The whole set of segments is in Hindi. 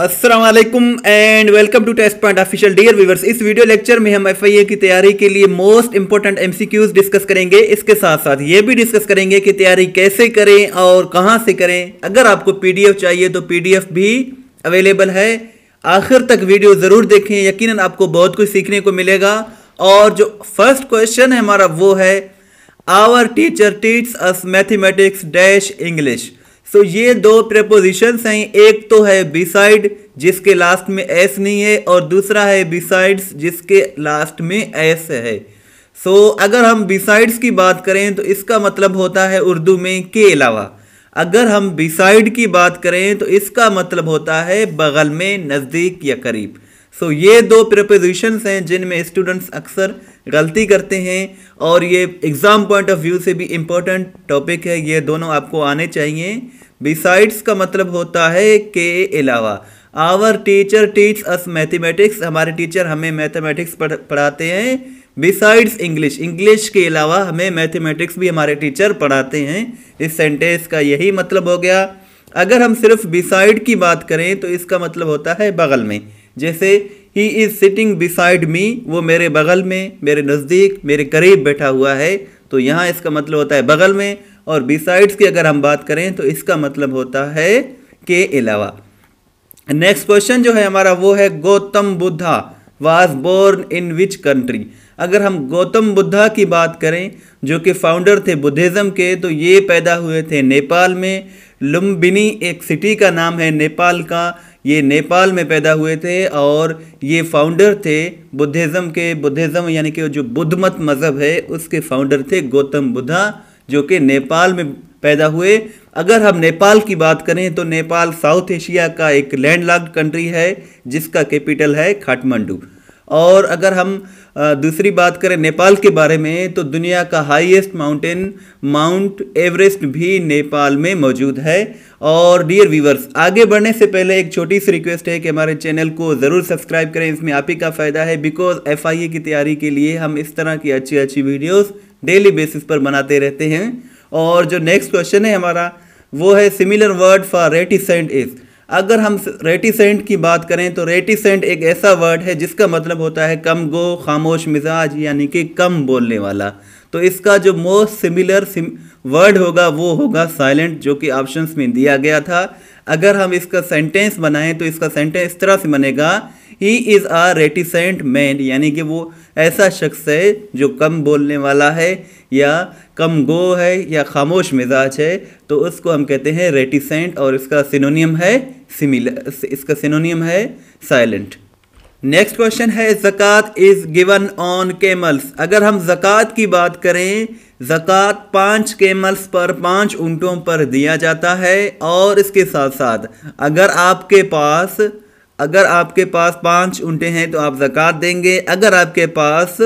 Aslam and welcome to test point official dear viewers इस वीडियो लेक्चर में हम एफ की तैयारी के लिए मोस्ट इंपॉर्टेंट एम डिस्कस करेंगे इसके साथ साथ ये भी डिस्कस करेंगे कि तैयारी कैसे करें और कहाँ से करें अगर आपको पी चाहिए तो पी भी अवेलेबल है आखिर तक वीडियो ज़रूर देखें यकीन आपको बहुत कुछ सीखने को मिलेगा और जो फर्स्ट क्वेश्चन है हमारा वो है our teacher teach us mathematics dash English so so, ये दो प्रपोजिशंस हैं एक तो है बिसाइड जिसके लास्ट में एस नहीं है और दूसरा है बिसाइड्स जिसके लास्ट में एस है सो so, अगर हम बिसाइड्स की बात करें तो इसका मतलब होता है उर्दू में के अलावा अगर हम बिसाइड की बात करें तो इसका मतलब होता है बगल में नज़दीक या करीब सो so, ये दो प्रपोजिशंस हैं जिनमें स्टूडेंट्स अक्सर गलती करते हैं और ये एग्ज़ाम पॉइंट ऑफ व्यू से भी इम्पोर्टेंट टॉपिक है ये दोनों आपको आने चाहिए बिसाइड्स का मतलब होता है के अलावा our teacher teach us mathematics हमारे टीचर हमें मैथमेटिक्स पढ़ाते हैं बिसाइड्स इंग्लिश इंग्लिश के अलावा हमें मैथमेटिक्स भी हमारे टीचर पढ़ाते हैं इस सेंटेंस का यही मतलब हो गया अगर हम सिर्फ बिसाइड की बात करें तो इसका मतलब होता है बगल में जैसे he is sitting beside me वो मेरे बगल में मेरे नज़दीक मेरे करीब बैठा हुआ है तो यहाँ इसका मतलब होता है बगल में और बिसाइड्स की अगर हम बात करें तो इसका मतलब होता है के अलावा नेक्स्ट क्वेश्चन जो है हमारा वो है Gautam Buddha was born in which country अगर हम गौतम बुद्धा की बात करें जो कि फाउंडर थे बुद्धिज़्म के तो ये पैदा हुए थे नेपाल में लुम्बिनी एक सिटी का नाम है नेपाल का ये नेपाल में पैदा हुए थे और ये फाउंडर थे बुद्धिज़्म के बुद्धिज़्म यानी कि जो बुद्ध मत मज़हब है उसके फाउंडर थे गौतम बुद्धा जो कि नेपाल में पैदा हुए अगर हम नेपाल की बात करें तो नेपाल साउथ एशिया का एक लैंडलॉक्ड कंट्री है जिसका कैपिटल है काठमांडू और अगर हम दूसरी बात करें नेपाल के बारे में तो दुनिया का हाईएस्ट माउंटेन माउंट एवरेस्ट भी नेपाल में मौजूद है और डियर व्यूवर्स आगे बढ़ने से पहले एक छोटी सी रिक्वेस्ट है कि हमारे चैनल को ज़रूर सब्सक्राइब करें इसमें आप ही का फ़ायदा है बिकॉज एफ की तैयारी के लिए हम इस तरह की अच्छी अच्छी वीडियोज़ डेली बेसिस पर बनाते रहते हैं और जो नेक्स्ट क्वेश्चन है हमारा वो है similar word for reticent is अगर हम रेटिसेंट की बात करें तो रेटिसेंट एक ऐसा वर्ड है जिसका मतलब होता है कम गो खामोश मिजाज यानी कि कम बोलने वाला तो इसका जो मोस्ट सिमिलर सिम वर्ड होगा वो होगा साइलेंट जो कि ऑप्शंस में दिया गया था अगर हम इसका सेंटेंस बनाएं तो इसका सेंटेंस इस तरह से बनेगा he is a reticent man यानी कि वो ऐसा शख्स है जो कम बोलने वाला है या कम गो है या खामोश मिजाज है तो उसको हम कहते हैं रेटिसेंट और इसका सिनोनियम है सिमिलर इसका सिनोनियम है साइलेंट नेक्स्ट क्वेश्चन है ज़क़़त इज़ गिवन ऑन केमल्स अगर हम ज़क़़त की बात करें ज़क़़त पाँच केमल्स पर पाँच ऊँटों पर दिया जाता है और इसके साथ साथ अगर आपके पास अगर आपके पास पाँच ऊँटे हैं तो आप ज़क़़त देंगे अगर आपके पास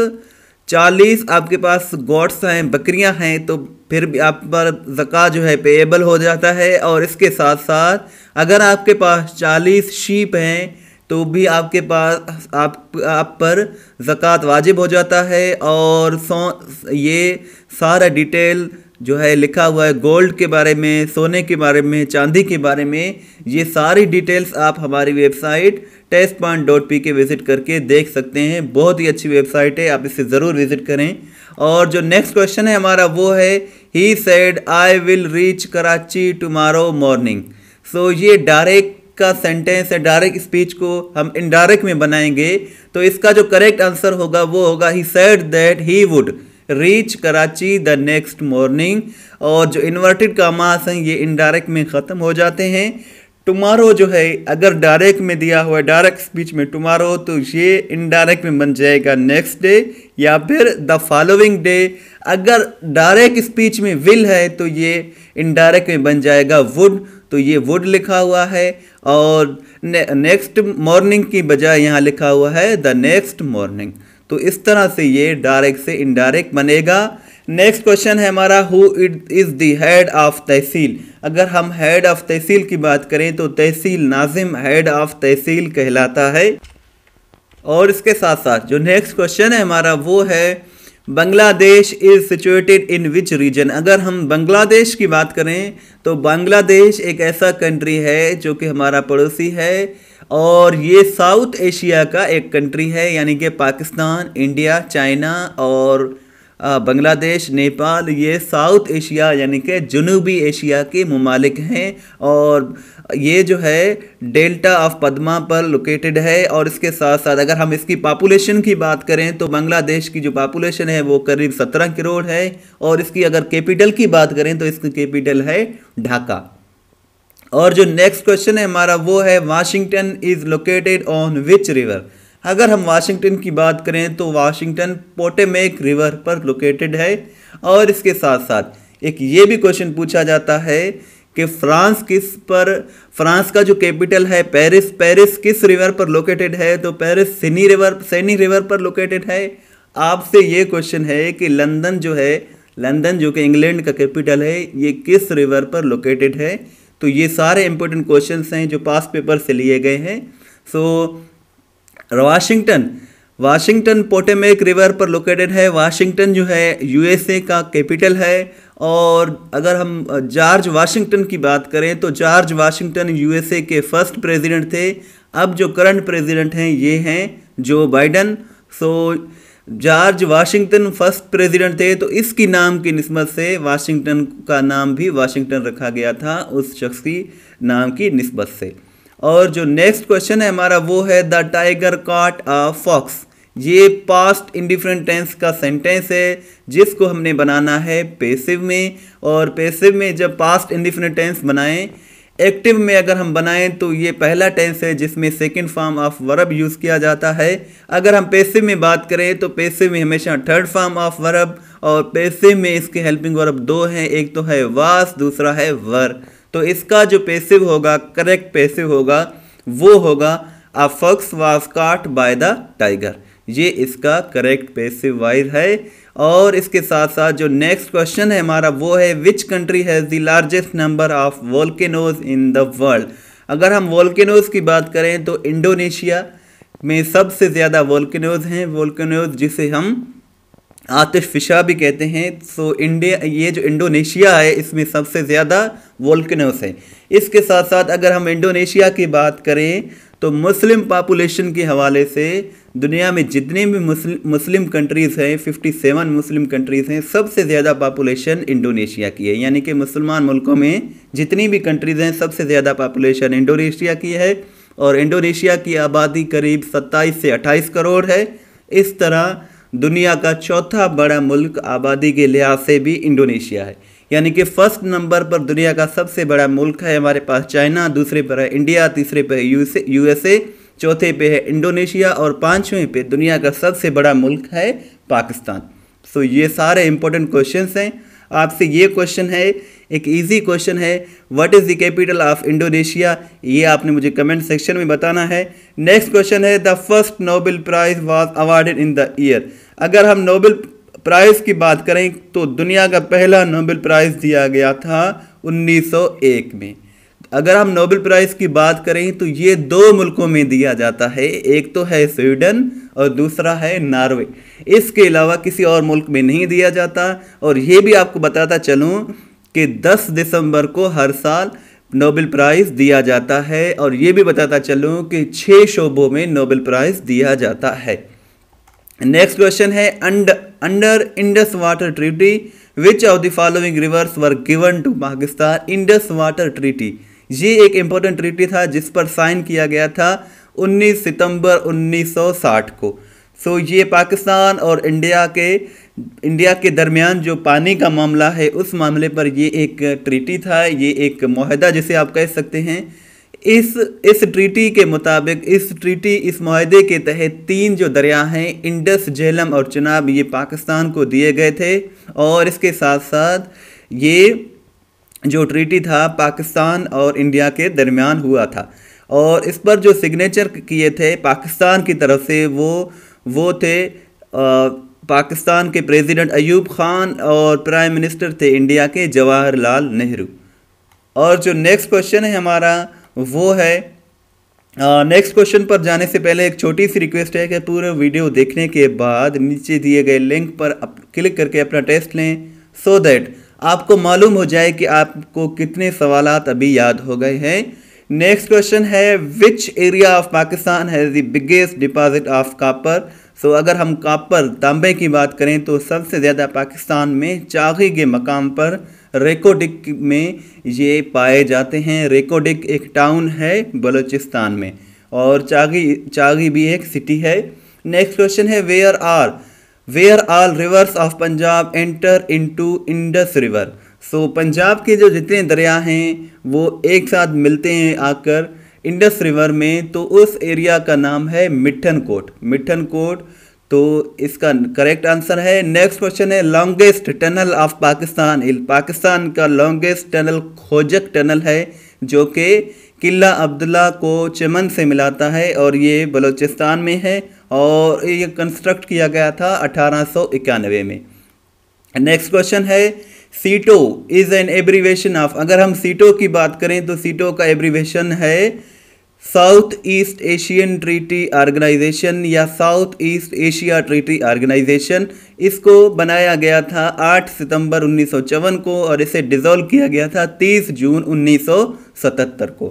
चालीस आपके पास गोट्स हैं बकरियां हैं तो फिर भी आप पर ज़क़़त जो है पेएबल हो जाता है और इसके साथ साथ अगर आपके पास चालीस शीप हैं तो भी आपके पास आप आप पर ज़क़़त वाजिब हो जाता है और सौ ये सारा डिटेल जो है लिखा हुआ है गोल्ड के बारे में सोने के बारे में चांदी के बारे में ये सारी डिटेल्स आप हमारी website test point dot P K visit करके देख सकते हैं बहुत ही अच्छी वेबसाइट है आप इसे ज़रूर विज़िट करें और जो नेक्स्ट क्वेश्चन है हमारा वो है he said I will reach Karachi tomorrow morning so ये डायरेक्ट का सेंटेंस है डायरेक्ट स्पीच को हम इनडायरेक्ट में बनाएंगे तो इसका जो करेक्ट आंसर होगा वो होगा he said that he would reach Karachi the next morning और जो इन्वर्टेड कामास हैं ये इनडायरेक्ट में ख़त्म हो जाते हैं टुमारो जो है अगर डायरेक्ट में दिया हुआ है डायरेक्ट स्पीच में टुमारो तो ये इनडायरेक्ट में बन जाएगा नेक्स्ट डे या फिर द फॉलोइंग डे अगर डायरेक्ट स्पीच में विल है तो ये इनडायरेक्ट में बन जाएगा वुड तो ये वुड लिखा हुआ है और नेक्स्ट मॉर्निंग की बजाय यहाँ लिखा हुआ है द नेक्स्ट मॉर्निंग तो इस तरह से ये डायरेक्ट से इनडायरेक्ट बनेगा नेक्स्ट क्वेश्चन है हमारा who is the head of tehsil अगर हम हेड ऑफ तहसील की बात करें तो तहसील नाजिम हेड ऑफ तहसील कहलाता है और इसके साथ साथ जो नेक्स्ट क्वेश्चन है हमारा वो है Bangladesh is situated in which region अगर हम बांग्लादेश की बात करें तो बांग्लादेश एक ऐसा कंट्री है जो कि हमारा पड़ोसी है और ये साउथ एशिया का एक कंट्री है यानी कि पाकिस्तान इंडिया चाइना और बांग्लादेश नेपाल ये साउथ एशिया यानी कि जनूबी एशिया के ममालिक हैं और ये जो है डेल्टा ऑफ पदमा पर लोकेटेड है और इसके साथ साथ अगर हम इसकी पापुलेशन की बात करें तो बांग्लादेश की जो पापुलेशन है वो करीब सत्रह करोड़ है और इसकी अगर कैपिटल की बात करें तो इसकी कैपिटल है ढाका और जो नेक्स्ट क्वेश्चन है हमारा वो है Washington is located on which river अगर हम वाशिंगटन की बात करें तो वाशिंगटन पोटेमेक रिवर पर लोकेटेड है और इसके साथ साथ एक ये भी क्वेश्चन पूछा जाता है कि फ्रांस किस पर फ्रांस का जो कैपिटल है पेरिस पेरिस किस रिवर पर लोकेटेड है तो Paris Seine river Seine river पर लोकेटेड है आपसे ये क्वेश्चन है कि लंदन जो है लंदन जो कि इंग्लैंड का कैपिटल है ये किस रिवर पर लोकेटेड है तो ये सारे इंपॉर्टेंट क्वेश्चन हैं जो पास पेपर से लिए गए हैं so Washington Washington Potomac river पर लोकेटेड है वाशिंगटन जो है यूएसए का कैपिटल है और अगर हम जॉर्ज वाशिंगटन की बात करें तो जॉर्ज वाशिंगटन यूएसए के फर्स्ट प्रेसिडेंट थे अब जो करंट प्रेसिडेंट हैं ये हैं Joe Biden so so, George Washington first president थे तो इसकी नाम की नस्बत से वाशिंगटन का नाम भी वाशिंगटन रखा गया था उस शख्स की नाम की नस्बत से और जो नेक्स्ट क्वेश्चन है हमारा वो है the tiger caught a fox ये पास्ट इंडिफरेंट टेंस का सेंटेंस है जिसको हमने बनाना है पेसिव में और पेसिव में जब पास्ट इंडिफरेंट टेंस बनाएं एक्टिव में अगर हम बनाएं तो ये पहला टेंस है जिसमें second form of verb use किया जाता है अगर हम पैसिव में बात करें तो पैसिव में हमेशा थर्ड फॉर्म ऑफ वर्ब और पैसे में इसके हेल्पिंग वर्ब दो हैं एक तो है वास दूसरा है वर तो इसका जो पैसिव होगा करेक्ट पैसिव होगा वो होगा अ फक्स वास काट बाय द टाइगर ये इसका करेक्ट पैसिव वाइज है और इसके साथ साथ जो नेक्स्ट क्वेश्चन है हमारा वो है which country has the largest number of volcanoes in the world अगर हम वॉल्केनोज की बात करें तो इंडोनेशिया में सबसे ज़्यादा वॉल्केनोज हैं वॉल्केनोज जिसे हम आतिश फिशा भी कहते हैं सो इंडिया ये जो इंडोनेशिया है इसमें सबसे ज़्यादा वॉल्केनोज हैं इसके साथ साथ अगर हम इंडोनेशिया की बात करें तो मुस्लिम पापुलेशन के हवाले से दुनिया में जितने भी मुस्लिम मुस्लिम कंट्रीज़ हैं 57 मुस्लिम कंट्रीज़ हैं सबसे ज़्यादा पॉपुलेशन इंडोनेशिया की है यानी कि मुसलमान मुल्कों में जितनी भी कंट्रीज़ हैं सबसे ज़्यादा पापुलेशन इंडोनेशिया की है और इंडोनेशिया की आबादी करीब 27 से 28 करोड़ है इस तरह दुनिया का चौथा बड़ा मुल्क आबादी के लिहाज से भी इंडोनेशिया है यानी कि फर्स्ट नंबर पर दुनिया का सबसे बड़ा मुल्क है हमारे पास चाइना दूसरे पर है इंडिया तीसरे पर है यूएसए चौथे पे है इंडोनेशिया और पाँचवें पे दुनिया का सबसे बड़ा मुल्क है पाकिस्तान सो ये सारे इंपॉर्टेंट क्वेश्चन हैं आपसे ये क्वेश्चन है एक इजी क्वेश्चन है what is the capital of Indonesia ये आपने मुझे कमेंट सेक्शन में बताना है नेक्स्ट क्वेश्चन है the first Nobel prize was awarded in the year अगर हम नोबेल प्राइज़ की बात करें तो दुनिया का पहला नोबेल प्राइज़ दिया गया था 1901 में अगर हम नोबेल प्राइज़ की बात करें तो ये दो मुल्कों में दिया जाता है एक तो है स्वीडन और दूसरा है नॉर्वे इसके अलावा किसी और मुल्क में नहीं दिया जाता और ये भी आपको बताता चलूँ कि 10 दिसंबर को हर साल नोबेल प्राइज़ दिया जाता है और ये भी बताता चलूँ कि छः शोबों में नोबेल प्राइज़ दिया जाता है नेक्स्ट क्वेश्चन है under Indus water treaty which of the following rivers were given to Pakistan Indus water treaty ये एक इंपॉर्टेंट ट्रीटी था जिस पर साइन किया गया था 19 सितंबर 1960 को सो so, ये पाकिस्तान और इंडिया के इंडिया के दरमियान जो पानी का मामला है उस मामले पर ये एक ट्रीटी था ये एक माहदा जिसे आप कह सकते हैं इस इस ट्रीटी के मुताबिक इस ट्रीटी इस माहदे के तहत तीन जो दरिया हैं इंडस झेलम और चनाब ये पाकिस्तान को दिए गए थे और इसके साथ साथ ये जो ट्रीटी था पाकिस्तान और इंडिया के दरमियान हुआ था और इस पर जो सिग्नेचर किए थे पाकिस्तान की तरफ से वो वो थे आ, पाकिस्तान के प्रेसिडेंट अयूब खान और प्राइम मिनिस्टर थे इंडिया के जवाहरलाल नेहरू और जो नेक्स्ट क्वेश्चन है हमारा वो है नेक्स्ट uh, क्वेश्चन पर जाने से पहले एक छोटी सी रिक्वेस्ट है कि पूरे वीडियो देखने के बाद नीचे दिए गए लिंक पर अप, क्लिक करके अपना टेस्ट लें सो so दैट आपको मालूम हो जाए कि आपको कितने सवाल अभी याद हो गए हैं नेक्स्ट क्वेश्चन है which area of Pakistan has the biggest deposit of copper so अगर हम कापर तांबे की बात करें तो सबसे ज़्यादा पाकिस्तान में चागी के मकाम पर रेकोडिक में ये पाए जाते हैं रेकोडिक एक टाउन है बलूचिस्तान में और चागी चागी भी एक सिटी है नेक्स्ट क्वेश्चन है where are where are rivers of Punjab enter into Indus river so Punjab के जो जितने दरिया हैं वो एक साथ मिलते हैं आकर इंडस रिवर में तो उस एरिया का नाम है मिठन कोट मिठन कोट तो इसका करेक्ट आंसर है नेक्स्ट क्वेश्चन है longest tunnel of Pakistan Pakistan का लॉन्गेस्ट टनल खोजक टनल है जो कि किला अब्दुल्ला को चमन से मिलाता है और ये बलूचिस्तान में है और ये कंस्ट्रक्ट किया गया था अठारह में नेक्स्ट क्वेश्चन है सीटो इज़ एन एब्रीवेशन ऑफ अगर हम सीटो की बात करें तो सीटो का एब्रीवेशन है South East Asian treaty organization या South East Asia treaty organization इसको बनाया गया था 8 सितंबर उन्नीस को और इसे डिज़ोल्व किया गया था 30 जून 1977 को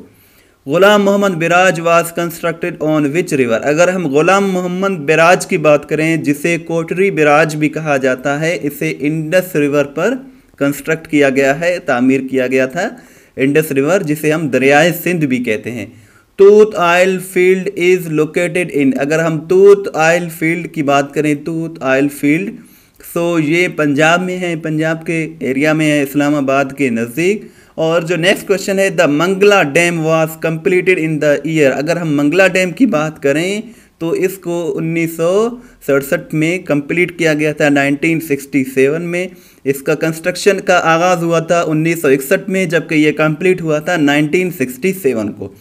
Ghulam Muhammad barrage was constructed on which river अगर हम ग़ुलाम मोहम्मद बिराज की बात करें जिसे कोटरी बिराज भी कहा जाता है इसे इंडस रिवर पर कंस्ट्रक्ट किया गया है तामीर किया गया था इंडस रिवर जिसे हम दरियाए सिंध भी कहते हैं Toot oil field is located in अगर हम टूथ आयल फील्ड की बात करें टूथ आयल फील्ड सो तो ये पंजाब में है पंजाब के एरिया में है इस्लामाबाद के नज़दीक और जो नेक्स्ट क्वेश्चन है the Mangla dam was completed in the year अगर हम मंगला डैम की बात करें तो इसको उन्नीस में कंप्लीट किया गया था 1967 में इसका कंस्ट्रक्शन का आगाज़ हुआ था 1961 में जबकि ये कंप्लीट हुआ था 1967 को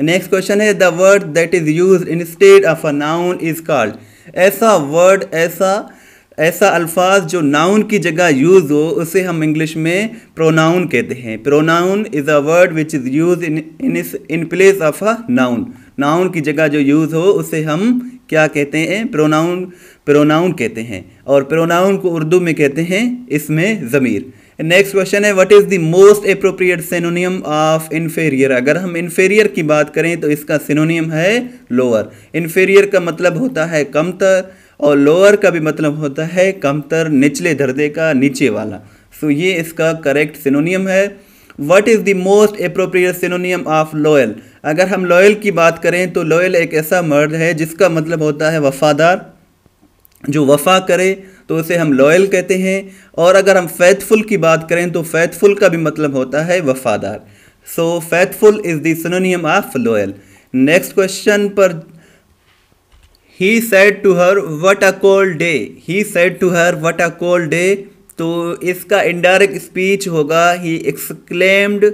नेक्स्ट क्वेश्चन है the word that is use instead of a noun is called ऐसा वर्ड ऐसा ऐसा अल्फाज जो नाउन की जगह यूज़ हो उसे हम इंग्लिश में प्रोनाउन कहते हैं pronoun is a word which is use in in place of a noun noun की जगह जो यूज़ हो उसे हम क्या कहते हैं प्रोनाउन प्रोनाउन कहते हैं और प्रोनाउन को उर्दू में कहते हैं इसमें ज़मीर नेक्स्ट क्वेश्चन है what is the most appropriate synonym of inferior अगर हम इन्फेरियर की बात करें तो इसका सिनोनियम है लोअर इन्फेरियर का मतलब होता है कमतर और लोअर का भी मतलब होता है कमतर निचले दर्जे का नीचे वाला सो so, ये इसका करेक्ट सिनोनियम है what is the most appropriate synonym of loyal अगर हम लॉयल की बात करें तो लॉयल एक ऐसा मर्द है जिसका मतलब होता है वफादार जो वफा करे तो उसे हम लॉयल कहते हैं और अगर हम फैथफुल की बात करें तो फैथफुल का भी मतलब होता है वफादार so faithful is synonym of loyal next question पर he said to her what a cold day he said to her what a cold day तो इसका इनडायरेक्ट स्पीच होगा he exclaimed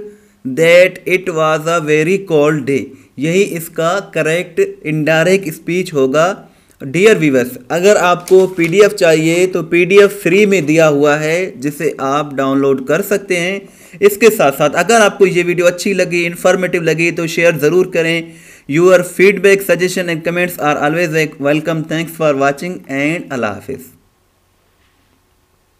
that it was a very cold day यही इसका करेक्ट इनडायरेक्ट स्पीच होगा डियर वीवर्स अगर आपको पीडीएफ चाहिए तो पीडीएफ फ्री में दिया हुआ है जिसे आप डाउनलोड कर सकते हैं इसके साथ साथ अगर आपको ये वीडियो अच्छी लगी इन्फॉर्मेटिव लगी तो शेयर ज़रूर करें your feedback suggestion and comments are always welcome thanks for watching and अल्लाह हाफिज़